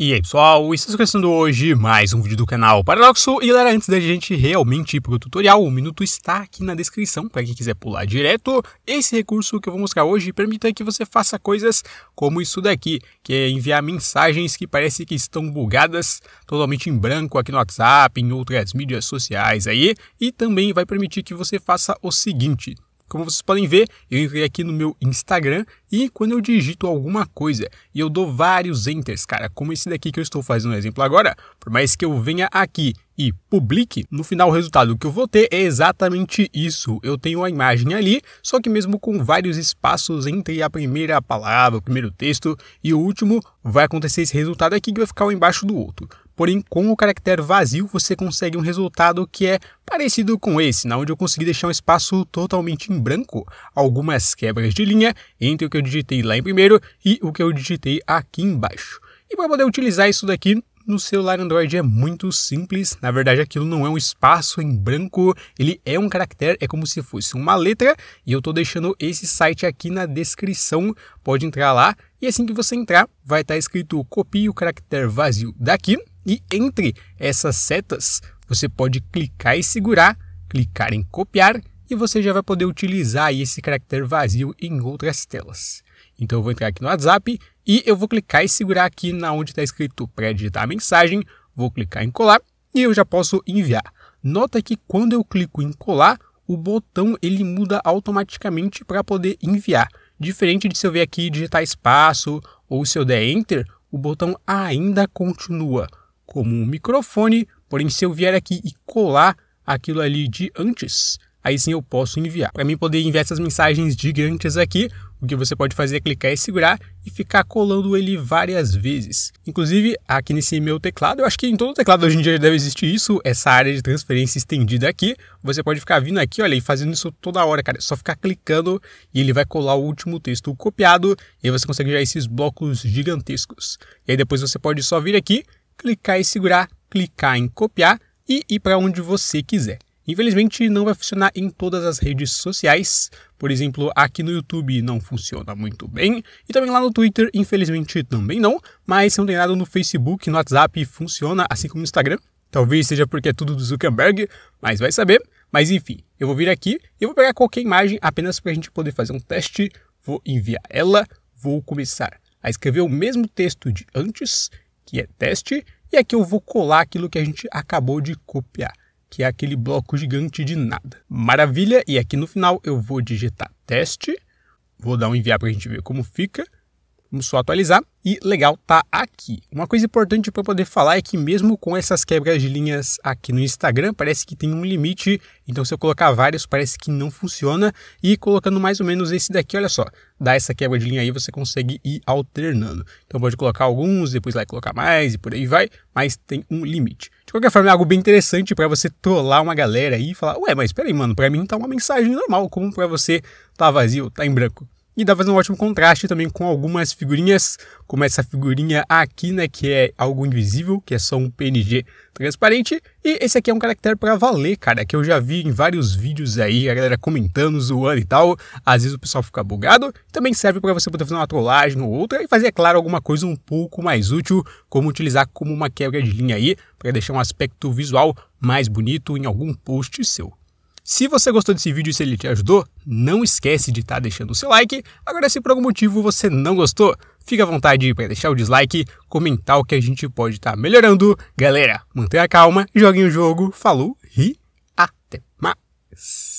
E aí pessoal, está começando hoje mais um vídeo do canal Paradoxo E galera, antes da gente realmente ir para o tutorial, o minuto está aqui na descrição para quem quiser pular direto Esse recurso que eu vou mostrar hoje permite que você faça coisas como isso daqui Que é enviar mensagens que parece que estão bugadas totalmente em branco aqui no WhatsApp, em outras mídias sociais aí E também vai permitir que você faça o seguinte como vocês podem ver, eu entrei aqui no meu Instagram e quando eu digito alguma coisa e eu dou vários enters, cara, como esse daqui que eu estou fazendo um exemplo agora, por mais que eu venha aqui e publique, no final o resultado que eu vou ter é exatamente isso. Eu tenho a imagem ali, só que mesmo com vários espaços entre a primeira palavra, o primeiro texto e o último, vai acontecer esse resultado aqui que vai ficar um embaixo do outro. Porém, com o caractere vazio, você consegue um resultado que é parecido com esse, na onde eu consegui deixar um espaço totalmente em branco, algumas quebras de linha entre o que eu digitei lá em primeiro e o que eu digitei aqui embaixo. E para poder utilizar isso daqui, no celular Android é muito simples. Na verdade, aquilo não é um espaço em branco, ele é um caractere, é como se fosse uma letra. E eu estou deixando esse site aqui na descrição, pode entrar lá. E assim que você entrar, vai estar tá escrito copie o caractere vazio daqui e entre essas setas, você pode clicar e segurar, clicar em copiar e você já vai poder utilizar esse caractere vazio em outras telas. Então eu vou entrar aqui no WhatsApp e eu vou clicar e segurar aqui na onde está escrito pré digitar a mensagem, vou clicar em colar e eu já posso enviar. Nota que quando eu clico em colar, o botão ele muda automaticamente para poder enviar. Diferente de se eu vier aqui digitar espaço ou se eu der enter, o botão ainda continua como um microfone, porém se eu vier aqui e colar aquilo ali de antes, aí sim eu posso enviar. Para mim poder enviar essas mensagens gigantes aqui, o que você pode fazer é clicar e segurar e ficar colando ele várias vezes. Inclusive, aqui nesse meu teclado, eu acho que em todo teclado hoje em dia deve existir isso, essa área de transferência estendida aqui. Você pode ficar vindo aqui, olha, e fazendo isso toda hora, cara. É só ficar clicando e ele vai colar o último texto copiado e aí você consegue já esses blocos gigantescos. E aí depois você pode só vir aqui clicar e segurar, clicar em copiar e ir para onde você quiser. Infelizmente não vai funcionar em todas as redes sociais, por exemplo, aqui no YouTube não funciona muito bem, e também lá no Twitter, infelizmente também não, mas se não tem nada no Facebook, no WhatsApp funciona, assim como no Instagram. Talvez seja porque é tudo do Zuckerberg, mas vai saber. Mas enfim, eu vou vir aqui e vou pegar qualquer imagem apenas para a gente poder fazer um teste. Vou enviar ela, vou começar a escrever o mesmo texto de antes que é teste, e aqui eu vou colar aquilo que a gente acabou de copiar, que é aquele bloco gigante de nada. Maravilha, e aqui no final eu vou digitar teste, vou dar um enviar para a gente ver como fica, Vamos só atualizar. E legal, tá aqui. Uma coisa importante para poder falar é que mesmo com essas quebras de linhas aqui no Instagram, parece que tem um limite. Então se eu colocar vários, parece que não funciona. E colocando mais ou menos esse daqui, olha só, dá essa quebra de linha aí, você consegue ir alternando. Então pode colocar alguns, depois vai colocar mais e por aí vai, mas tem um limite. De qualquer forma, é algo bem interessante para você trollar uma galera aí e falar: "Ué, mas peraí, mano, para mim tá uma mensagem normal, como para você tá vazio, tá em branco?" E dá pra fazer um ótimo contraste também com algumas figurinhas, como essa figurinha aqui, né, que é algo invisível, que é só um PNG transparente. E esse aqui é um caractere para valer, cara, que eu já vi em vários vídeos aí, a galera comentando, zoando e tal. Às vezes o pessoal fica bugado. Também serve para você poder fazer uma trollagem ou outra e fazer, é claro, alguma coisa um pouco mais útil, como utilizar como uma quebra de linha aí, para deixar um aspecto visual mais bonito em algum post seu. Se você gostou desse vídeo e se ele te ajudou, não esquece de estar tá deixando o seu like. Agora, se por algum motivo você não gostou, fica à vontade para deixar o dislike, comentar o que a gente pode estar tá melhorando. Galera, mantenha a calma, joguem o jogo, falou e até mais!